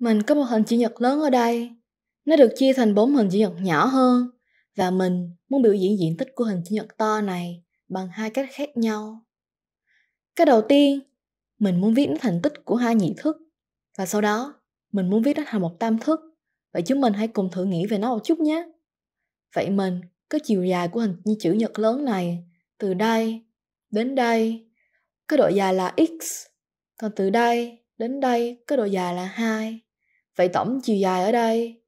Mình có một hình chữ nhật lớn ở đây. Nó được chia thành bốn hình chữ nhật nhỏ hơn và mình muốn biểu diễn diện tích của hình chữ nhật to này bằng hai cách khác nhau. Cái đầu tiên, mình muốn viết nó thành tích của hai nhị thức và sau đó mình muốn viết nó thành một tam thức. Vậy chúng mình hãy cùng thử nghĩ về nó một chút nhé. Vậy mình có chiều dài của hình chữ nhật lớn này từ đây đến đây có độ dài là x còn từ đây đến đây có độ dài là 2 Vậy tổng chiều dài ở đây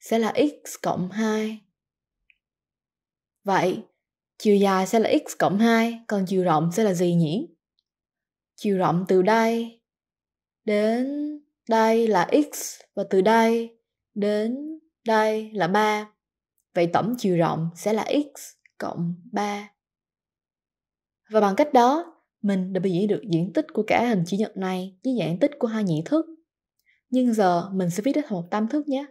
sẽ là x cộng 2. Vậy, chiều dài sẽ là x cộng 2, còn chiều rộng sẽ là gì nhỉ? Chiều rộng từ đây đến đây là x và từ đây đến đây là 3. Vậy tổng chiều rộng sẽ là x cộng 3. Và bằng cách đó, mình đã biểu diễn được diện tích của cả hình chữ nhật này với dạng tích của hai nhị thức nhưng giờ mình sẽ viết đến thành một tam thức nhé.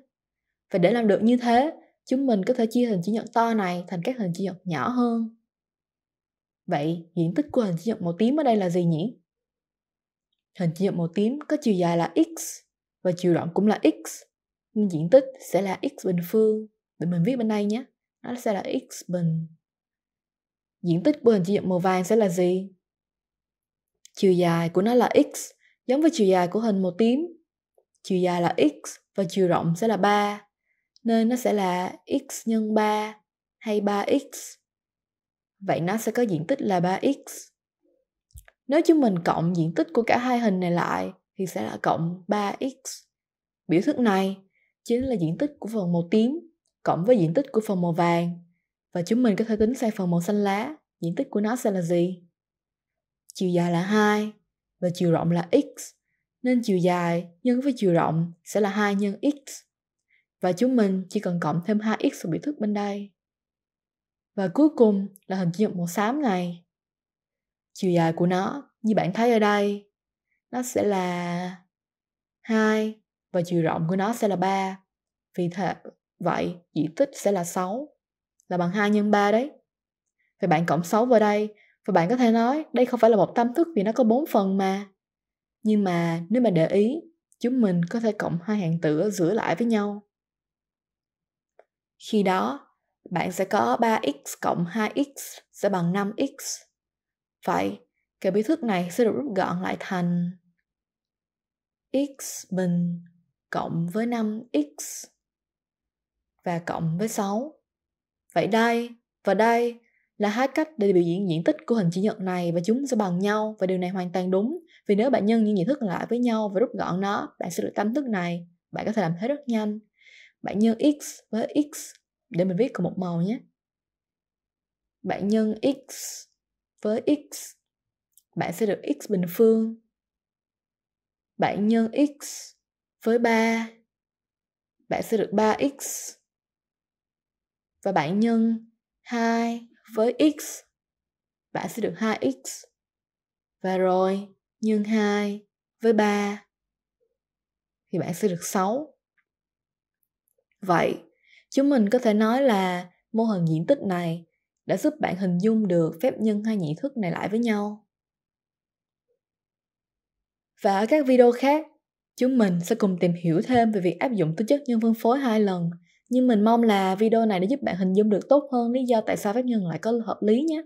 Và để làm được như thế, chúng mình có thể chia hình chữ nhật to này thành các hình chữ nhật nhỏ hơn. Vậy, diện tích của hình chữ nhật màu tím ở đây là gì nhỉ? Hình chữ nhật màu tím có chiều dài là x và chiều rộng cũng là x. Nên diện tích sẽ là x bình phương. Để mình viết bên đây nhé. Nó sẽ là x bình. Diện tích của hình chữ nhật màu vàng sẽ là gì? Chiều dài của nó là x, giống với chiều dài của hình màu tím chiều dài là x và chiều rộng sẽ là 3 nên nó sẽ là x nhân 3 hay 3x. Vậy nó sẽ có diện tích là 3x. Nếu chúng mình cộng diện tích của cả hai hình này lại thì sẽ là cộng 3x. Biểu thức này chính là diện tích của phần màu tím cộng với diện tích của phần màu vàng và chúng mình có thể tính sang phần màu xanh lá, diện tích của nó sẽ là gì? Chiều dài là 2 và chiều rộng là x nên chiều dài nhân với chiều rộng sẽ là 2 nhân x. Và chúng mình chỉ cần cộng thêm 2x vào biểu thức bên đây. Và cuối cùng là hình chữ nhật màu xám này. Chiều dài của nó, như bạn thấy ở đây, nó sẽ là 2 và chiều rộng của nó sẽ là 3. Vì thế, vậy diện tích sẽ là 6, là bằng 2 nhân 3 đấy. Vậy bạn cộng 6 vào đây, và bạn có thể nói đây không phải là một tam thức vì nó có 4 phần mà nhưng mà nếu mà để ý chúng mình có thể cộng hai hàng tử ở giữa lại với nhau khi đó bạn sẽ có 3x cộng 2x sẽ bằng 5x. Vậy, cái bí thức này sẽ được rút gọn lại thành x bình cộng với 5x và cộng với 6. Vậy đây và đây là hai cách để biểu diễn diện tích của hình chữ nhật này và chúng sẽ bằng nhau và điều này hoàn toàn đúng vì nếu bạn nhân những nhận thức lại với nhau và rút gọn nó bạn sẽ được tâm thức này bạn có thể làm thế rất nhanh bạn nhân x với x để mình viết cùng một màu nhé bạn nhân x với x bạn sẽ được x bình phương bạn nhân x với 3 bạn sẽ được 3x và bạn nhân 2 với x, bạn sẽ được 2x. Và rồi nhân 2 với 3 thì bạn sẽ được 6. Vậy, chúng mình có thể nói là mô hình diện tích này đã giúp bạn hình dung được phép nhân hai nhị thức này lại với nhau. Và ở các video khác, chúng mình sẽ cùng tìm hiểu thêm về việc áp dụng tính chất nhân phân phối hai lần nhưng mình mong là video này đã giúp bạn hình dung được tốt hơn lý do tại sao phép nhân lại có hợp lý nhé